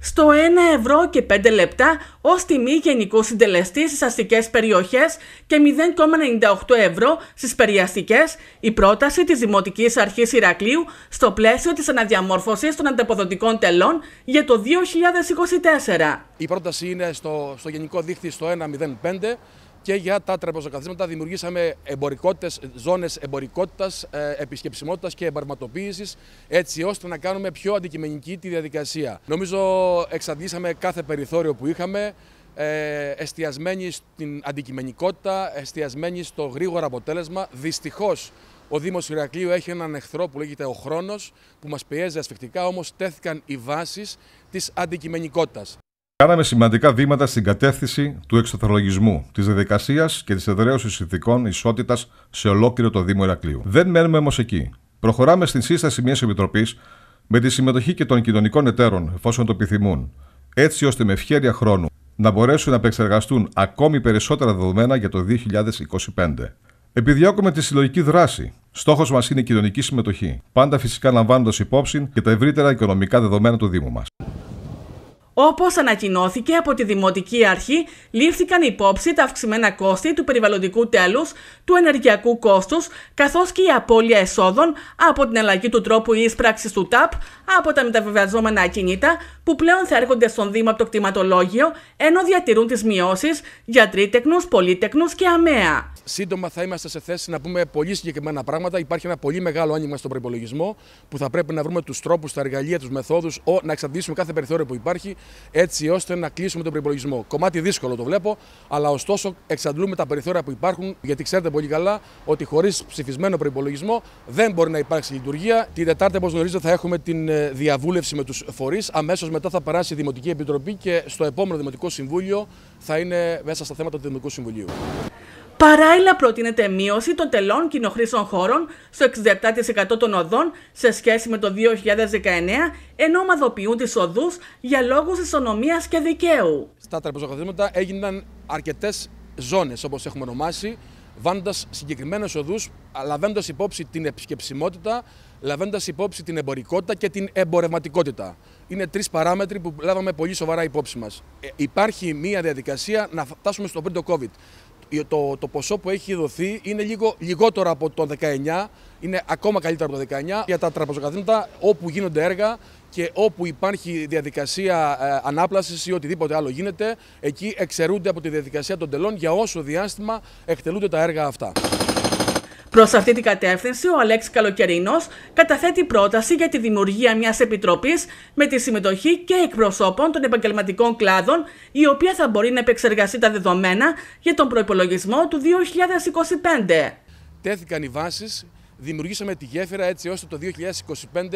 στο 1 ευρώ και 5 λεπτά ως τιμή γενικού συντελεστής στις αστικές περιοχές και 0,98 ευρώ στις περιαστικές η πρόταση της Δημοτικής Αρχής Ηρακλείου στο πλαίσιο της αναδιαμόρφωσης των ανταποδοτικών τελών για το 2024. Η πρόταση είναι στο, στο γενικό δίχτυ στο 1,05 και για τα τραπεζοκαθίσματα δημιουργήσαμε εμπορικότητες, ζώνες εμπορικότητας, ε, επισκεψιμότητας και εμπαρματοποίησης έτσι ώστε να κάνουμε πιο αντικειμενική τη διαδικασία. Νομίζω εξαντλήσαμε κάθε περιθώριο που είχαμε ε, εστιασμένοι στην αντικειμενικότητα, εστιασμένοι στο γρήγορο αποτέλεσμα. Δυστυχώς ο Δήμος Ηρακλείου έχει έναν εχθρό που λέγεται ο χρόνος που μας πιέζει ασφιχτικά, όμως τέθηκαν οι βάσεις της αντικειμενικότητας. Κάναμε σημαντικά βήματα στην κατεύθυνση του εξωθρολογισμού, της διαδικασίας και της εδραίωσης ηθικών ισότητας σε ολόκληρο το Δήμο Ηρακλείου. Δεν μένουμε όμως εκεί. Προχωράμε στην σύσταση μιας επιτροπής με τη συμμετοχή και των κοινωνικών εταίρων, εφόσον το επιθυμούν, έτσι ώστε με ευχέρεια χρόνου να μπορέσουν να επεξεργαστούν ακόμη περισσότερα δεδομένα για το 2025. Επιδιώκουμε τη συλλογική δράση. Στόχος μας είναι η κοινωνική συμμετοχή, πάντα φυσικά λαμβάνοντας υπόψη και τα ευρύτερα οικονομικά δεδομένα του Δήμου μας. Όπως ανακοινώθηκε από τη Δημοτική Αρχή, λήφθηκαν υπόψη τα αυξημένα κόστη του περιβαλλοντικού τέλους, του ενεργειακού κόστους, καθώς και η απώλεια εσόδων από την αλλαγή του τρόπου ίσπραξης του ΤΑΠ από τα μεταβιβαζόμενα ακινήτα, που πλέον θα έρχονται στον Δήμο από το κτηματολόγιο, ενώ διατηρούν τις μειώσεις για τρίτεκνου, πολίτεκνου και αμαία σύντομα θα είμαστε σε θέση να πούμε πολύ συγκεκριμένα πράγματα. Υπάρχει ένα πολύ μεγάλο άνοιγμα στον προπολογισμό που θα πρέπει να βρούμε τους τρόπους, τα εργαλεία, τους μεθόδους, να εξαντλήσουμε κάθε περιθώριο που υπάρχει, έτσι ώστε να κλείσουμε τον προπολογισμό. Κομμάτι δύσκολο το βλέπω, αλλά ωστόσο εξαντλούμε τα περιθώρια που υπάρχουν, γιατί ξέρετε πολύ καλά ότι χωρίς ψηφισμένο προπολογισμό δεν μπορεί να υπάρξει λειτουργία. Την Τετάρτη, όπως γνωρίζετε, θα έχουμε την ε, διαβούλευση με τους φορείς. Αμέσως μετά θα περάσει η Δημοτική Επιτροπή και στο επόμενο Δημοτικό Συμβούλιο θα είναι μέσα στα θέματα του Δημοτικού Συμβουλίου. Παράλληλα, προτείνεται μείωση των τελών κοινοχρήσεων χώρων στο 67% των οδών σε σχέση με το 2019, ενώ ομαδοποιούν τις οδούς για λόγους ισονομίας και δικαίου. Στα τραπεζοκαθίσματα έγιναν αρκετές ζώνες, όπως έχουμε ονομάσει, βάνοντας συγκεκριμένες οδούς, λαβαίνοντα υπόψη την επισκεψιμότητα, λαβαίνοντα υπόψη την εμπορικότητα και την εμπορευματικότητα. Είναι τρεις παράμετροι που λάβαμε πολύ σοβαρά υπόψη μας. Ε, υπάρχει μία διαδικασία να φτάσουμε στο πριν το COVID το, το ποσό που έχει δοθεί είναι λίγο λιγότερο από το 19, είναι ακόμα καλύτερο από το 19 για τα τραπεζοκαθήματα όπου γίνονται έργα και όπου υπάρχει διαδικασία ε, ανάπλασης ή οτιδήποτε άλλο γίνεται, εκεί εξαιρούνται από τη διαδικασία των τελών για όσο διάστημα εκτελούνται τα έργα αυτά. Προς αυτή την κατεύθυνση, ο Αλέξη Καλοκαιρινός καταθέτει πρόταση για τη δημιουργία μιας επιτροπής με τη συμμετοχή και εκπροσώπων των επαγγελματικών κλάδων, η οποία θα μπορεί να επεξεργαστεί τα δεδομένα για τον προπολογισμό του 2025. Τέθηκαν οι βάσεις, δημιουργήσαμε τη γέφυρα έτσι ώστε το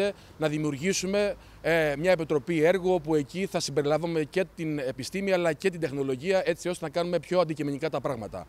2025 να δημιουργήσουμε ε, μια επιτροπή έργου όπου εκεί θα συμπεριλάβουμε και την επιστήμη αλλά και την τεχνολογία έτσι ώστε να κάνουμε πιο αντικειμενικά τα πράγματα.